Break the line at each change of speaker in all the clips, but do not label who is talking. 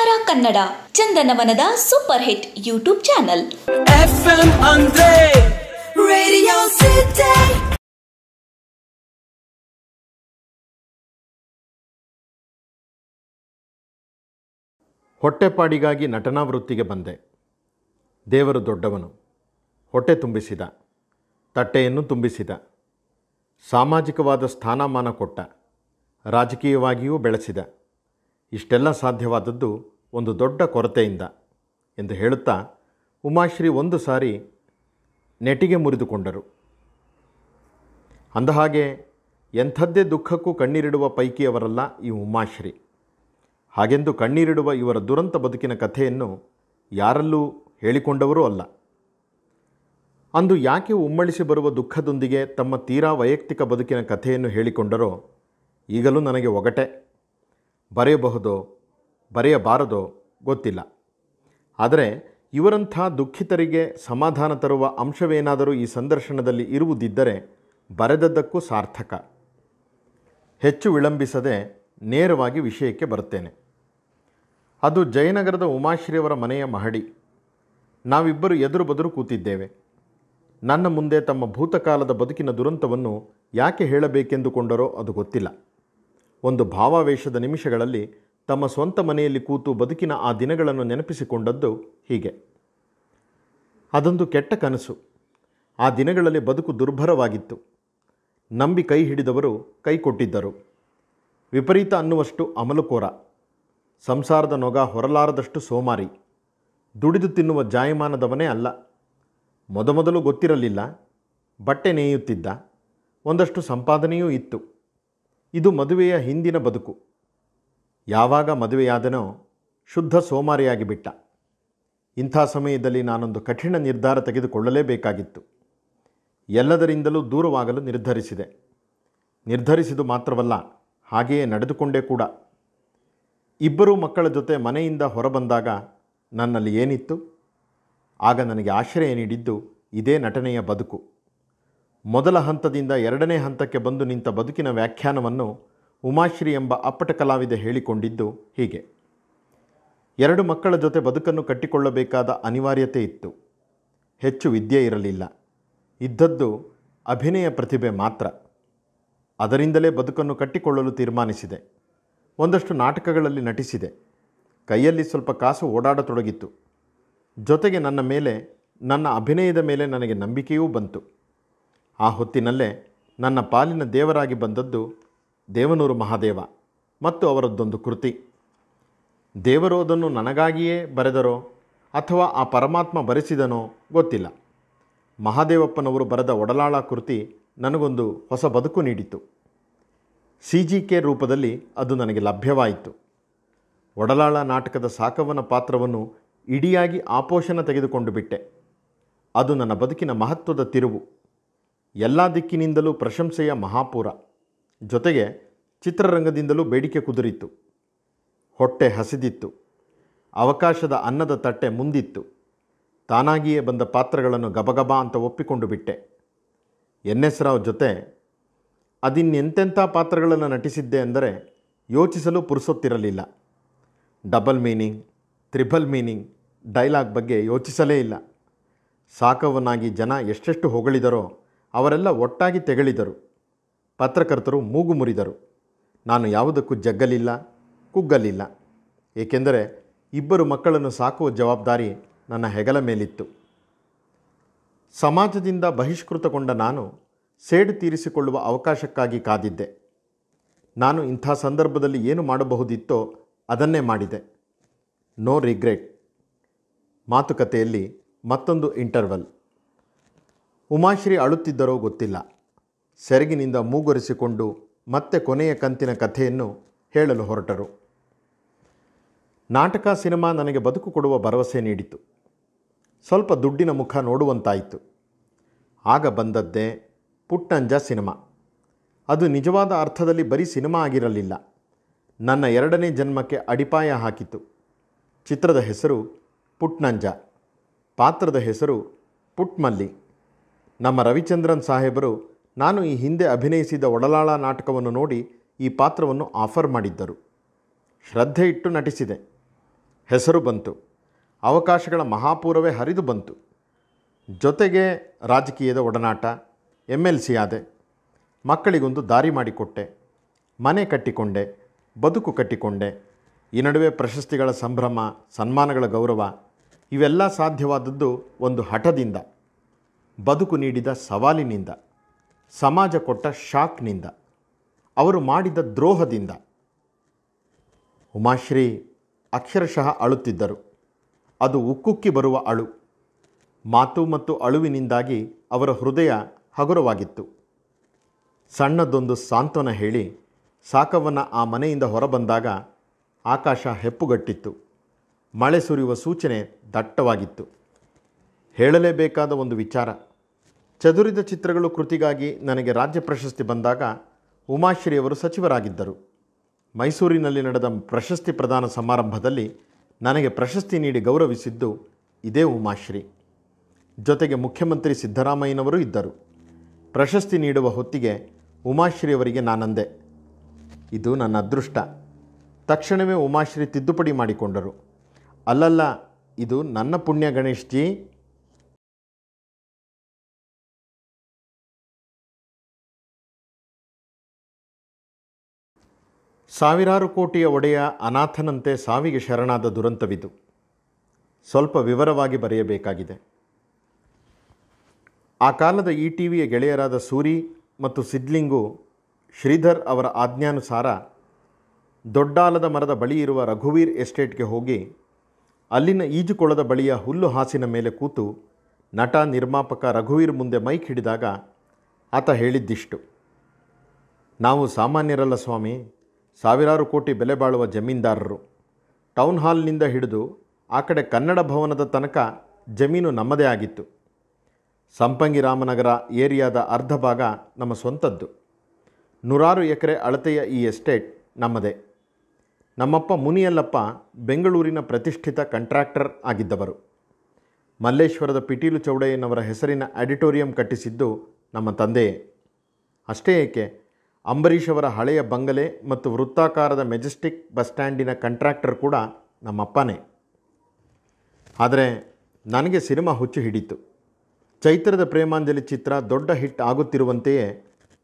ತಾರಾ ಕನ್ನಡ ಚಂದನವನದ super hit YouTube channel ಹೊಟ್ಟೆಪಾಡಿಗಾಗಿ ನಟನಾ ವೃತ್ತಿಗೆ ಬಂದೆ ದೇವರು ದೊಡ್ಡವನು ಹೊಟ್ಟೆ ತುಂಬಿಸಿದ ತಟ್ಟೆಯನ್ನು ತುಂಬಿಸಿದ ಸಾಮಾಜಿಕವಾದ ಸ್ಥಾನಮಾನ ಕೊಟ್ಟ ರಾಜಕೀಯವಾಗಿಯೂ ಬೆಳೆಸಿದ ಇಷ್ಟೆಲ್ಲ ಸಾಧ್ಯವಾದದ್ದು ಒಂದು ದೊಡ್ಡ ಕೊರತೆಯಿಂದ ಎಂದು ಹೇಳುತ್ತಾ ಉಮಾಶ್ರೀ ಒಂದು ಸಾರಿ ನೆಟಿಗೆ ಮುರಿದುಕೊಂಡರು ಅಂದಹಾಗೆ ಎಂಥದ್ದೇ ದುಃಖಕ್ಕೂ ಕಣ್ಣೀರಿಡುವ ಪೈಕಿಯವರಲ್ಲ ಈ ಉಮಾಶ್ರೀ ಹಾಗೆಂದು ಕಣ್ಣೀರಿಡುವ ಇವರ ದುರಂತ ಬದುಕಿನ ಕಥೆಯನ್ನು ಯಾರಲ್ಲೂ ಹೇಳಿಕೊಂಡವರೂ ಅಲ್ಲ ಅಂದು ಯಾಕೆ ಉಮ್ಮಳಿಸಿ ಬರುವ ದುಃಖದೊಂದಿಗೆ ತಮ್ಮ ತೀರಾ ವೈಯಕ್ತಿಕ ಬದುಕಿನ ಕಥೆಯನ್ನು ಹೇಳಿಕೊಂಡರೋ ಈಗಲೂ ನನಗೆ ಒಗಟೆ ಬರೆಯಬಹುದೋ ಬರೆಯಬಾರದೋ ಗೊತ್ತಿಲ್ಲ ಆದರೆ ಇವರಂಥ ದುಃಖಿತರಿಗೆ ಸಮಾಧಾನ ತರುವ ಅಂಶವೇನಾದರೂ ಈ ಸಂದರ್ಶನದಲ್ಲಿ ಇರುವುದಿದ್ದರೆ ಬರೆದದ್ದಕ್ಕೂ ಸಾರ್ಥಕ ಹೆಚ್ಚು ವಿಳಂಬಿಸದೆ ನೇರವಾಗಿ ವಿಷಯಕ್ಕೆ ಬರುತ್ತೇನೆ ಅದು ಜಯನಗರದ ಉಮಾಶ್ರೀಯವರ ಮನೆಯ ಮಹಡಿ ನಾವಿಬ್ಬರು ಎದುರು ಬದುರು ಕೂತಿದ್ದೇವೆ ನನ್ನ ಮುಂದೆ ತಮ್ಮ ಭೂತಕಾಲದ ಬದುಕಿನ ದುರಂತವನ್ನು ಯಾಕೆ ಹೇಳಬೇಕೆಂದುಕೊಂಡರೋ ಅದು ಗೊತ್ತಿಲ್ಲ ಒಂದು ಭಾವಾವೇಶದ ನಿಮಿಷಗಳಲ್ಲಿ ತಮ್ಮ ಸ್ವಂತ ಮನೆಯಲ್ಲಿ ಕೂತು ಬದುಕಿನ ಆ ದಿನಗಳನ್ನು ನೆನಪಿಸಿಕೊಂಡದ್ದು ಹೀಗೆ ಅದೊಂದು ಕೆಟ್ಟ ಕನಸು ಆ ದಿನಗಳಲ್ಲಿ ಬದುಕು ದುರ್ಭರವಾಗಿತ್ತು ನಂಬಿ ಕೈ ಹಿಡಿದವರು ಕೈ ಕೊಟ್ಟಿದ್ದರು ವಿಪರೀತ ಅನ್ನುವಷ್ಟು ಅಮಲುಕೋರ ಸಂಸಾರದ ನೊಗ ಹೊರಲಾರದಷ್ಟು ಸೋಮಾರಿ ದುಡಿದು ತಿನ್ನುವ ಜಾಯಮಾನದವನೇ ಅಲ್ಲ ಮೊದಮೊದಲು ಗೊತ್ತಿರಲಿಲ್ಲ ಬಟ್ಟೆ ನೇಯುತ್ತಿದ್ದ ಒಂದಷ್ಟು ಸಂಪಾದನೆಯೂ ಇತ್ತು ಇದು ಮದುವೆಯ ಹಿಂದಿನ ಬದುಕು ಯಾವಾಗ ಮದುವೆಯಾದನೋ ಶುದ್ಧ ಸೋಮಾರಿಯಾಗಿ ಬಿಟ್ಟ ಇಂಥ ಸಮಯದಲ್ಲಿ ನಾನೊಂದು ಕಠಿಣ ನಿರ್ಧಾರ ತೆಗೆದುಕೊಳ್ಳಲೇಬೇಕಾಗಿತ್ತು ಎಲ್ಲದರಿಂದಲೂ ದೂರವಾಗಲು ನಿರ್ಧರಿಸಿದೆ ನಿರ್ಧರಿಸಿದು ಮಾತ್ರವಲ್ಲ ಹಾಗೆಯೇ ನಡೆದುಕೊಂಡೇ ಕೂಡ ಇಬ್ಬರೂ ಮಕ್ಕಳ ಜೊತೆ ಮನೆಯಿಂದ ಹೊರಬಂದಾಗ ನನ್ನಲ್ಲಿ ಏನಿತ್ತು ಆಗ ನನಗೆ ಆಶ್ರಯ ನೀಡಿದ್ದು ಇದೇ ನಟನೆಯ ಬದುಕು ಮೊದಲ ಹಂತದಿಂದ ಎರಡನೇ ಹಂತಕ್ಕೆ ಬಂದು ನಿಂತ ಬದುಕಿನ ವ್ಯಾಖ್ಯಾನವನ್ನು ಉಮಾಶ್ರೀ ಎಂಬ ಅಪ್ಪಟ ಕಲಾವಿದೆ ಹೇಳಿಕೊಂಡಿದ್ದು ಹೀಗೆ ಎರಡು ಮಕ್ಕಳ ಜೊತೆ ಬದುಕನ್ನು ಕಟ್ಟಿಕೊಳ್ಳಬೇಕಾದ ಅನಿವಾರ್ಯತೆ ಇತ್ತು ಹೆಚ್ಚು ವಿದ್ಯೆ ಇರಲಿಲ್ಲ ಇದ್ದದ್ದು ಅಭಿನಯ ಪ್ರತಿಭೆ ಮಾತ್ರ ಅದರಿಂದಲೇ ಬದುಕನ್ನು ಕಟ್ಟಿಕೊಳ್ಳಲು ತೀರ್ಮಾನಿಸಿದೆ ಒಂದಷ್ಟು ನಾಟಕಗಳಲ್ಲಿ ನಟಿಸಿದೆ ಕೈಯಲ್ಲಿ ಸ್ವಲ್ಪ ಕಾಸು ಓಡಾಡತೊಡಗಿತ್ತು ಜೊತೆಗೆ ನನ್ನ ಮೇಲೆ ನನ್ನ ಅಭಿನಯದ ಮೇಲೆ ನನಗೆ ನಂಬಿಕೆಯೂ ಬಂತು ಆ ಹೊತ್ತಿನಲ್ಲೇ ನನ್ನ ಪಾಲಿನ ದೇವರಾಗಿ ಬಂದದ್ದು ದೇವನೂರು ಮಹಾದೇವ ಮತ್ತು ಅವರದ್ದೊಂದು ಕೃತಿ ದೇವರು ಅದನ್ನು ನನಗಾಗಿಯೇ ಬರೆದರೋ ಅಥವಾ ಆ ಪರಮಾತ್ಮ ಬರೆಸಿದನೋ ಗೊತ್ತಿಲ್ಲ ಮಹಾದೇವಪ್ಪನವರು ಬರೆದ ಒಡಲಾಳ ಕೃತಿ ನನಗೊಂದು ಹೊಸ ಬದುಕು ನೀಡಿತು ಸಿ ಜಿ ಕೆ ರೂಪದಲ್ಲಿ ಅದು ನನಗೆ ಲಭ್ಯವಾಯಿತು ಒಡಲಾಳ ನಾಟಕದ ಸಾಕವನ ಪಾತ್ರವನ್ನು ಇಡಿಯಾಗಿ ಆಪೋಷಣ ತೆಗೆದುಕೊಂಡು ಬಿಟ್ಟೆ ಅದು ನನ್ನ ಬದುಕಿನ ಮಹತ್ವದ ತಿರುವು ಎಲ್ಲ ದಿಕ್ಕಿನಿಂದಲೂ ಪ್ರಶಂಸೆಯ ಮಹಾಪೂರ ಜೊತೆಗೆ ಚಿತ್ರರಂಗದಿಂದಲೂ ಬೇಡಿಕೆ ಕುದುರಿತ್ತು ಹೊಟ್ಟೆ ಹಸಿದಿತ್ತು ಅವಕಾಶದ ಅನ್ನದ ತಟ್ಟೆ ಮುಂದಿತ್ತು ತಾನಾಗಿಯೇ ಬಂದ ಪಾತ್ರಗಳನ್ನು ಗಬಗಬಾ ಅಂತ ಒಪ್ಪಿಕೊಂಡು ಬಿಟ್ಟೆ ಎನ್ ಎಸ್ ರಾವ್ ಜೊತೆ ಅದಿನ್ನೆಂತೆಂಥ ಪಾತ್ರಗಳನ್ನು ನಟಿಸಿದ್ದೆ ಅಂದರೆ ಯೋಚಿಸಲು ಪುರುಸೊತ್ತಿರಲಿಲ್ಲ double meaning triple meaning dialogue ಬಗ್ಗೆ ಯೋಚಿಸಲೇ ಇಲ್ಲ ಸಾಕವನಾಗಿ ಜನ ಎಷ್ಟೆಷ್ಟು ಹೊಗಳಿದರೋ ಅವರೆಲ್ಲ ಒಟ್ಟಾಗಿ ತೆಗಳಿದರು ಪತ್ರಕರ್ತರು ಮೂಗು ಮುರಿದರು ನಾನು ಯಾವುದಕ್ಕೂ ಜಗ್ಗಲಿಲ್ಲ ಕುಗ್ಗಲಿಲ್ಲ ಏಕೆಂದರೆ ಇಬ್ಬರು ಮಕ್ಕಳನ್ನು ಸಾಕುವ ಜವಾಬ್ದಾರಿ ನನ್ನ ಹೆಗಲ ಮೇಲಿತ್ತು ಸಮಾಜದಿಂದ ಬಹಿಷ್ಕೃತಗೊಂಡ ನಾನು ಸೇಡು ತೀರಿಸಿಕೊಳ್ಳುವ ಅವಕಾಶಕ್ಕಾಗಿ ಕಾದಿದ್ದೆ ನಾನು ಇಂಥ ಸಂದರ್ಭದಲ್ಲಿ ಏನು ಮಾಡಬಹುದಿತ್ತೋ ಅದನ್ನೇ ಮಾಡಿದೆ ನೋ ರಿಗ್ರೆಟ್ ಮಾತುಕತೆಯಲ್ಲಿ ಮತ್ತೊಂದು ಇಂಟರ್ವಲ್ ಉಮಾಶ್ರೀ ಅಳುತ್ತಿದ್ದರೋ ಗೊತ್ತಿಲ್ಲ ಸೆರಗಿನಿಂದ ಮೂಗೊರೆಸಿಕೊಂಡು ಮತ್ತೆ ಕೊನೆಯ ಕಂತಿನ ಕಥೆಯನ್ನು ಹೇಳಲು ಹೊರಟರು ನಾಟಕ ಸಿನಿಮಾ ನನಗೆ ಬದುಕು ಕೊಡುವ ಭರವಸೆ ನೀಡಿತು ಸ್ವಲ್ಪ ದುಡ್ಡಿನ ಮುಖ ನೋಡುವಂತಾಯಿತು ಆಗ ಬಂದದ್ದೇ ಪುಟ್ಟಂಜ ಸಿನಿಮಾ ಅದು ನಿಜವಾದ ಅರ್ಥದಲ್ಲಿ ಬರೀ ಸಿನಿಮಾ ಆಗಿರಲಿಲ್ಲ ನನ್ನ ಎರಡನೇ ಜನ್ಮಕ್ಕೆ ಅಡಿಪಾಯ ಹಾಕಿತು ಚಿತ್ರದ ಹೆಸರು ಪುಟ್ನಂಜ ಪಾತ್ರದ ಹೆಸರು ಪುಟ್ಮಲ್ಲಿ ನಮ್ಮ ರವಿಚಂದ್ರನ್ ಸಾಹೇಬರು ನಾನು ಈ ಹಿಂದೆ ಅಭಿನಯಿಸಿದ ಒಡಲಾಳ ನಾಟಕವನ್ನು ನೋಡಿ ಈ ಪಾತ್ರವನ್ನು ಆಫರ್ ಮಾಡಿದ್ದರು ಶ್ರದ್ಧೆ ಇಟ್ಟು ನಟಿಸಿದೆ ಹೆಸರು ಬಂತು ಅವಕಾಶಗಳ ಮಹಾಪೂರವೇ ಹರಿದು ಬಂತು ಜೊತೆಗೆ ರಾಜಕೀಯದ ಒಡನಾಟ ಎಮ್ ಎಲ್ ಸಿ ಆದೆ ಮಕ್ಕಳಿಗೊಂದು ದಾರಿ ಮಾಡಿಕೊಟ್ಟೆ ಮನೆ ಕಟ್ಟಿಕೊಂಡೆ ಬದುಕು ಕಟ್ಟಿಕೊಂಡೆ ಈ ನಡುವೆ ಪ್ರಶಸ್ತಿಗಳ ಸಂಭ್ರಮ ಸನ್ಮಾನಗಳ ಗೌರವ ಇವೆಲ್ಲ ಸಾಧ್ಯವಾದದ್ದು ಒಂದು ಹಠದಿಂದ ಬದುಕು ನೀಡಿದ ಸವಾಲಿನಿಂದ ಸಮಾಜ ಕೊಟ್ಟ ಶಾಕ್ನಿಂದ ಅವರು ಮಾಡಿದ ದ್ರೋಹದಿಂದ ಉಮಾಶ್ರೀ ಅಕ್ಷರಶಃ ಅಳುತ್ತಿದ್ದರು ಅದು ಉಕ್ಕುಕ್ಕಿ ಬರುವ ಅಳು ಮಾತು ಮತ್ತು ಅಳುವಿನಿಂದಾಗಿ ಅವರ ಹೃದಯ ಹಗುರವಾಗಿತ್ತು ಸಣ್ಣದೊಂದು ಸಾಂತ್ವನ ಹೇಳಿ ಸಾಕವನ ಆ ಮನೆಯಿಂದ ಹೊರಬಂದಾಗ ಆಕಾಶ ಹೆಪ್ಪುಗಟ್ಟಿತ್ತು ಮಳೆ ಸುರಿಯುವ ಸೂಚನೆ ದಟ್ಟವಾಗಿತ್ತು ಹೇಳಲೇಬೇಕಾದ ಒಂದು ವಿಚಾರ ಚದುರಿದ ಚಿತ್ರಗಳು ಕೃತಿಗಾಗಿ ನನಗೆ ರಾಜ್ಯ ಪ್ರಶಸ್ತಿ ಬಂದಾಗ ಉಮಾಶ್ರೀಯವರು ಸಚಿವರಾಗಿದ್ದರು ಮೈಸೂರಿನಲ್ಲಿ ನಡೆದ ಪ್ರಶಸ್ತಿ ಪ್ರದಾನ ಸಮಾರಂಭದಲ್ಲಿ ನನಗೆ ಪ್ರಶಸ್ತಿ ನೀಡಿ ಗೌರವಿಸಿದ್ದು ಇದೇ ಉಮಾಶ್ರೀ ಜೊತೆಗೆ ಮುಖ್ಯಮಂತ್ರಿ ಸಿದ್ದರಾಮಯ್ಯನವರು ಇದ್ದರು ಪ್ರಶಸ್ತಿ ನೀಡುವ ಹೊತ್ತಿಗೆ ಉಮಾಶ್ರೀಯವರಿಗೆ ನಾನಂದೆ ಇದು ನನ್ನ ಅದೃಷ್ಟ ತಕ್ಷಣವೇ ಉಮಾಶ್ರೀ ತಿದ್ದುಪಡಿ ಮಾಡಿಕೊಂಡರು ಅಲ್ಲಲ್ಲ ಇದು ನನ್ನ ಪುಣ್ಯ ಗಣೇಶ್ ಜಿ ಸಾವಿರಾರು ಕೋಟಿಯ ಒಡೆಯ ಅನಾಥನಂತೆ ಸಾವಿಗೆ ಶರಣಾದ ದುರಂತವಿದು ಸ್ವಲ್ಪ ವಿವರವಾಗಿ ಬರೆಯಬೇಕಾಗಿದೆ ಆ ಕಾಲದ ಈ ಟಿವಿಯ ಗೆಳೆಯರಾದ ಸೂರಿ ಮತ್ತು ಸಿದ್ಲಿಂಗು ಶ್ರೀಧರ್ ಅವರ ಆಜ್ಞಾನುಸಾರ ದೊಡ್ಡಾಲದ ಮರದ ಬಳಿ ಇರುವ ರಘುವೀರ್ ಎಸ್ಟೇಟ್ಗೆ ಹೋಗಿ ಅಲ್ಲಿನ ಈಜುಕೊಳದ ಬಳಿಯ ಹುಲ್ಲು ಹಾಸಿನ ಮೇಲೆ ಕೂತು ನಟ ನಿರ್ಮಾಪಕ ರಘುವೀರ್ ಮುಂದೆ ಮೈಕ್ ಹಿಡಿದಾಗ ಆತ ಹೇಳಿದ್ದಿಷ್ಟು ನಾವು ಸಾಮಾನ್ಯರಲ್ಲ ಸ್ವಾಮಿ ಸಾವಿರಾರು ಕೋಟಿ ಬೆಲೆ ಬಾಳುವ ಜಮೀನ್ದಾರರು ಟೌನ್ ಹಾಲ್ನಿಂದ ಹಿಡಿದು ಆ ಕಡೆ ಕನ್ನಡ ಭವನದ ತನಕ ಜಮೀನು ನಮ್ಮದೇ ಆಗಿತ್ತು ಸಂಪಂಗಿ ರಾಮನಗರ ಏರಿಯಾದ ಅರ್ಧ ಭಾಗ ನಮ್ಮ ಸ್ವಂತದ್ದು ನೂರಾರು ಎಕರೆ ಅಳತೆಯ ಈ ಎಸ್ಟೇಟ್ ನಮ್ಮದೇ ನಮ್ಮಪ್ಪ ಮುನಿಯಲ್ಲಪ್ಪ ಬೆಂಗಳೂರಿನ ಪ್ರತಿಷ್ಠಿತ ಕಂಟ್ರಾಕ್ಟರ್ ಆಗಿದ್ದವರು ಮಲ್ಲೇಶ್ವರದ ಪಿಟೀಲು ಚೌಡಯ್ಯನವರ ಹೆಸರಿನ ಆಡಿಟೋರಿಯಂ ಕಟ್ಟಿಸಿದ್ದು ನಮ್ಮ ತಂದೆಯೇ ಅಷ್ಟೇ ಏಕೆ ಅಂಬರೀಷ್ ಅವರ ಹಳೆಯ ಬಂಗಲೆ ಮತ್ತು ವೃತ್ತಾಕಾರದ ಮೆಜೆಸ್ಟಿಕ್ ಬಸ್ ಸ್ಟ್ಯಾಂಡಿನ ಕಂಟ್ರಾಕ್ಟರ್ ಕೂಡ ನಮ್ಮಪ್ಪನೇ ಆದರೆ ನನಗೆ ಸಿನಿಮಾ ಹುಚ್ಚು ಹಿಡಿತು ಚೈತ್ರದ ಪ್ರೇಮಾಂಜಲಿ ಚಿತ್ರ ದೊಡ್ಡ ಹಿಟ್ ಆಗುತ್ತಿರುವಂತೆಯೇ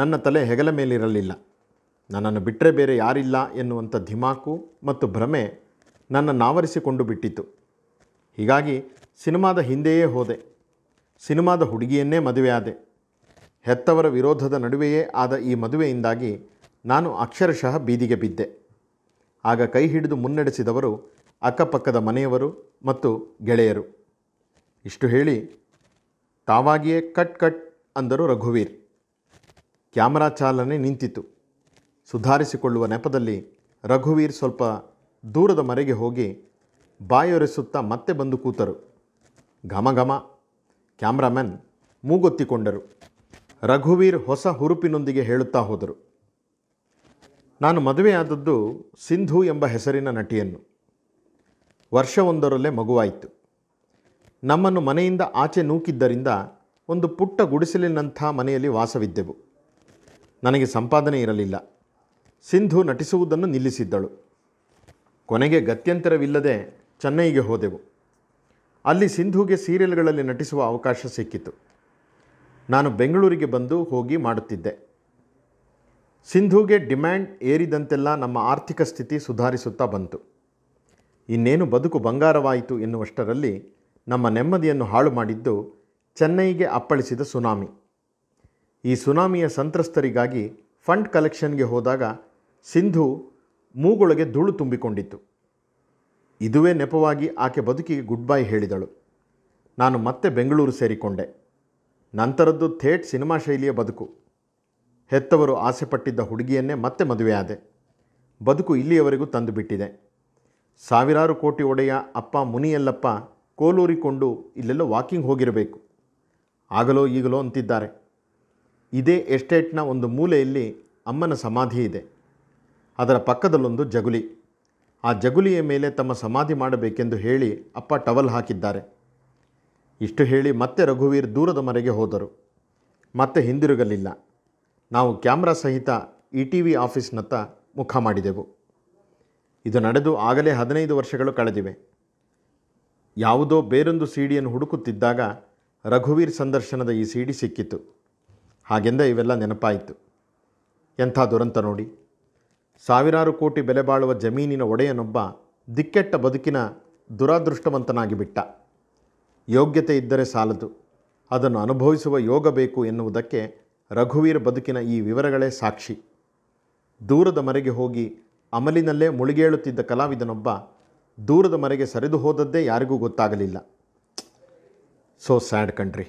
ನನ್ನ ತಲೆ ಹೆಗಲ ಮೇಲಿರಲಿಲ್ಲ ನನ್ನನ್ನು ಬಿಟ್ಟರೆ ಬೇರೆ ಯಾರಿಲ್ಲ ಎನ್ನುವಂಥ ಧಿಮಾಕು ಮತ್ತು ಭ್ರಮೆ ನನ್ನ ನಾವರಿಸಿಕೊಂಡು ಬಿಟ್ಟಿತು ಹೀಗಾಗಿ ಸಿನಿಮಾದ ಹಿಂದೆಯೇ ಹೋದೆ ಸಿನಿಮಾದ ಹುಡುಗಿಯನ್ನೇ ಮದುವೆಯಾದೆ ಹೆತ್ತವರ ವಿರೋಧದ ನಡುವೆಯೇ ಆದ ಈ ಮದುವೆಯಿಂದಾಗಿ ನಾನು ಅಕ್ಷರಶಃ ಬೀದಿಗೆ ಬಿದ್ದೆ ಆಗ ಕೈ ಹಿಡಿದು ಮುನ್ನಡೆಸಿದವರು ಅಕ್ಕಪಕ್ಕದ ಮನೆಯವರು ಮತ್ತು ಗೆಳೆಯರು ಇಷ್ಟು ಹೇಳಿ ತಾವಾಗಿಯೇ ಕಟ್ ಕಟ್ ಅಂದರು ರಘುವೀರ್ ಕ್ಯಾಮರಾ ಚಾಲನೆ ನಿಂತಿತು ಸುಧಾರಿಸಿಕೊಳ್ಳುವ ನೆಪದಲ್ಲಿ ರಘುವೀರ್ ಸ್ವಲ್ಪ ದೂರದ ಮರೆಗೆ ಹೋಗಿ ಬಾಯೊರೆಸುತ್ತಾ ಮತ್ತೆ ಬಂದು ಕೂತರು ಘಮ ಘಮ ಕ್ಯಾಮ್ರಾಮನ್ ಮೂಗೊತ್ತಿಕೊಂಡರು ರಘುವೀರ್ ಹೊಸ ಹುರುಪಿನೊಂದಿಗೆ ಹೇಳುತ್ತಾ ಹೋದರು ನಾನು ಮದುವೆಯಾದದ್ದು ಸಿಂಧು ಎಂಬ ಹೆಸರಿನ ನಟಿಯನ್ನು ವರ್ಷವೊಂದರಲ್ಲೇ ಮಗುವಾಯಿತು ನಮ್ಮನ್ನು ಮನೆಯಿಂದ ಆಚೆ ನೂಕಿದ್ದರಿಂದ ಒಂದು ಪುಟ್ಟ ಗುಡಿಸಲಿನಂಥ ಮನೆಯಲ್ಲಿ ವಾಸವಿದ್ದೆವು ನನಗೆ ಸಂಪಾದನೆ ಇರಲಿಲ್ಲ ಸಿಂಧು ನಟಿಸುವುದನ್ನು ನಿಲ್ಲಿಸಿದ್ದಳು ಕೊನೆಗೆ ಗತ್ಯಂತರವಿಲ್ಲದೆ ಚೆನ್ನೈಗೆ ಹೋದೆವು ಅಲ್ಲಿ ಸಿಂಧುಗೆ ಸೀರಿಯಲ್ಗಳಲ್ಲಿ ನಟಿಸುವ ಅವಕಾಶ ಸಿಕ್ಕಿತು ನಾನು ಬೆಂಗಳೂರಿಗೆ ಬಂದು ಹೋಗಿ ಮಾಡುತ್ತಿದ್ದೆ ಸಿಂಧುಗೆ ಡಿಮ್ಯಾಂಡ್ ಏರಿದಂತೆಲ್ಲ ನಮ್ಮ ಆರ್ಥಿಕ ಸ್ಥಿತಿ ಸುಧಾರಿಸುತ್ತಾ ಬಂತು ಇನ್ನೇನು ಬದುಕು ಬಂಗಾರವಾಯಿತು ಎನ್ನುವಷ್ಟರಲ್ಲಿ ನಮ್ಮ ನೆಮ್ಮದಿಯನ್ನು ಹಾಳು ಮಾಡಿದ್ದು ಚೆನ್ನೈಗೆ ಅಪ್ಪಳಿಸಿದ ಸುನಾಮಿ ಈ ಸುನಾಮಿಯ ಸಂತ್ರಸ್ತರಿಗಾಗಿ ಫಂಡ್ ಕಲೆಕ್ಷನ್ಗೆ ಹೋದಾಗ ಸಿಂಧು ಮೂಗೊಳಗೆ ಧೂಳು ತುಂಬಿಕೊಂಡಿತ್ತು ಇದುವೇ ನೆಪವಾಗಿ ಆಕೆ ಬದುಕಿಗೆ ಗುಡ್ ಬೈ ಹೇಳಿದಳು ನಾನು ಮತ್ತೆ ಬೆಂಗಳೂರು ಸೇರಿಕೊಂಡೆ ನಂತರದ್ದು ಥೇಟ್ ಸಿನಿಮಾ ಶೈಲಿಯ ಬದುಕು ಹೆತ್ತವರು ಆಸೆಪಟ್ಟಿದ್ದ ಹುಡುಗಿಯನ್ನೇ ಮತ್ತೆ ಮದುವೆಯಾದೆ ಬದುಕು ಇಲ್ಲಿಯವರೆಗೂ ತಂದು ಬಿಟ್ಟಿದೆ ಸಾವಿರಾರು ಕೋಟಿ ಒಡೆಯ ಅಪ್ಪ ಮುನಿಯಲ್ಲಪ್ಪ ಕೋಲೂರಿಕೊಂಡು ಇಲ್ಲೆಲ್ಲೋ ವಾಕಿಂಗ್ ಹೋಗಿರಬೇಕು ಆಗಲೋ ಈಗಲೋ ಅಂತಿದ್ದಾರೆ ಇದೇ ಎಸ್ಟೇಟ್ನ ಒಂದು ಮೂಲೆಯಲ್ಲಿ ಅಮ್ಮನ ಸಮಾಧಿ ಇದೆ ಅದರ ಪಕ್ಕದಲ್ಲೊಂದು ಜಗುಲಿ ಆ ಜಗುಲಿಯ ಮೇಲೆ ತಮ್ಮ ಸಮಾಧಿ ಮಾಡಬೇಕೆಂದು ಹೇಳಿ ಅಪ್ಪ ಟವಲ್ ಹಾಕಿದ್ದಾರೆ ಇಷ್ಟು ಹೇಳಿ ಮತ್ತೆ ರಘುವೀರ್ ದೂರದ ಮರೆಗೆ ಹೋದರು ಮತ್ತೆ ಹಿಂದಿರುಗಲಿಲ್ಲ ನಾವು ಕ್ಯಾಮ್ರಾ ಸಹಿತ ಇ ಟಿ ವಿ ಆಫೀಸ್ನತ್ತ ಮುಖ ಮಾಡಿದೆವು ಇದು ನಡೆದು ಆಗಲೇ ಹದಿನೈದು ವರ್ಷಗಳು ಕಳೆದಿವೆ ಯಾವುದೋ ಬೇರೊಂದು ಸಿಡಿಯನ್ನು ಹುಡುಕುತ್ತಿದ್ದಾಗ ರಘುವೀರ್ ಸಂದರ್ಶನದ ಈ ಸಿಡಿ ಸಿಕ್ಕಿತು ಹಾಗೆಂದ ಇವೆಲ್ಲ ನೆನಪಾಯಿತು ಎಂಥ ದುರಂತ ನೋಡಿ ಸಾವಿರಾರು ಕೋಟಿ ಬೆಲೆ ಬಾಳುವ ಜಮೀನಿನ ಒಡೆಯನೊಬ್ಬ ದಿಕ್ಕೆಟ್ಟ ಬದುಕಿನ ದುರಾದೃಷ್ಟವಂತನಾಗಿಬಿಟ್ಟ ಯೋಗ್ಯತೆ ಇದ್ದರೆ ಸಾಲದು ಅದನ್ನು ಅನುಭವಿಸುವ ಯೋಗ ಬೇಕು ಎನ್ನುವುದಕ್ಕೆ ರಘುವೀರ್ ಬದುಕಿನ ಈ ವಿವರಗಳೇ ಸಾಕ್ಷಿ ದೂರದ ಮರೆಗೆ ಹೋಗಿ ಅಮಲಿನಲ್ಲೇ ಮುಳುಗೇಳುತ್ತಿದ್ದ ಕಲಾವಿದನೊಬ್ಬ ದೂರದ ಮರೆಗೆ ಸರಿದು ಹೋದದ್ದೇ ಯಾರಿಗೂ ಗೊತ್ತಾಗಲಿಲ್ಲ ಸೊ ಸ್ಯಾಡ್ ಕಂಟ್ರಿ